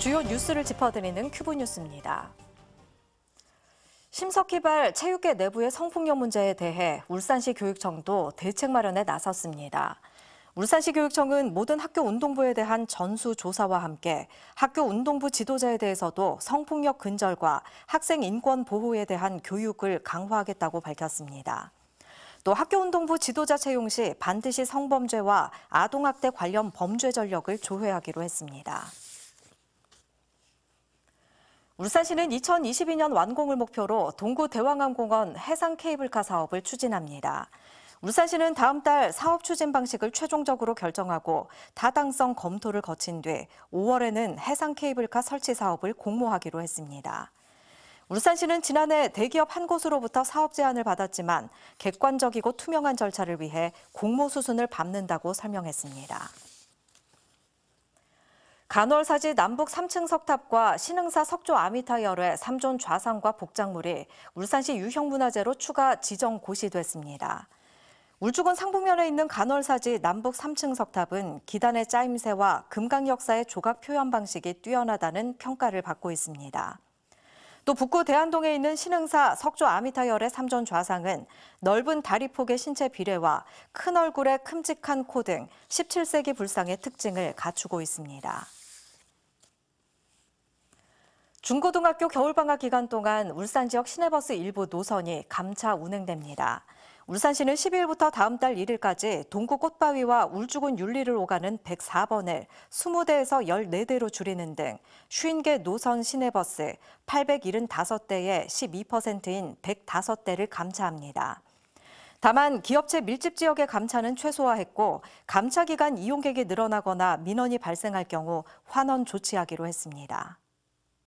주요 뉴스를 짚어드리는 큐브 뉴스입니다. 심석희발 체육계 내부의 성폭력 문제에 대해 울산시 교육청도 대책 마련에 나섰습니다. 울산시 교육청은 모든 학교 운동부에 대한 전수 조사와 함께 학교 운동부 지도자에 대해서도 성폭력 근절과 학생 인권 보호에 대한 교육을 강화하겠다고 밝혔습니다. 또 학교 운동부 지도자 채용 시 반드시 성범죄와 아동학대 관련 범죄 전력을 조회하기로 했습니다. 울산시는 2022년 완공을 목표로 동구 대왕항공원 해상 케이블카 사업을 추진합니다. 울산시는 다음 달 사업 추진 방식을 최종적으로 결정하고 타당성 검토를 거친 뒤 5월에는 해상 케이블카 설치 사업을 공모하기로 했습니다. 울산시는 지난해 대기업 한 곳으로부터 사업 제안을 받았지만 객관적이고 투명한 절차를 위해 공모 수순을 밟는다고 설명했습니다. 간월사지 남북 3층 석탑과 신흥사 석조 아미타열의 3존 좌상과 복장물이 울산시 유형문화재로 추가 지정 고시됐습니다. 울주군 상북면에 있는 간월사지 남북 3층 석탑은 기단의 짜임새와 금강 역사의 조각 표현 방식이 뛰어나다는 평가를 받고 있습니다. 또 북구 대한동에 있는 신흥사 석조 아미타열의 3존 좌상은 넓은 다리 폭의 신체 비례와 큰 얼굴의 큼직한 코 등 17세기 불상의 특징을 갖추고 있습니다. 중고등학교 겨울방학 기간 동안 울산 지역 시내버스 일부 노선이 감차 운행됩니다. 울산시는 12일부터 다음 달 1일까지 동구 꽃바위와 울주군 윤리를 오가는 104번을 20대에서 14대로 줄이는 등 50개 노선 시내버스 875대의 12%인 105대를 감차합니다. 다만 기업체 밀집 지역의 감차는 최소화했고 감차 기간 이용객이 늘어나거나 민원이 발생할 경우 환원 조치하기로 했습니다.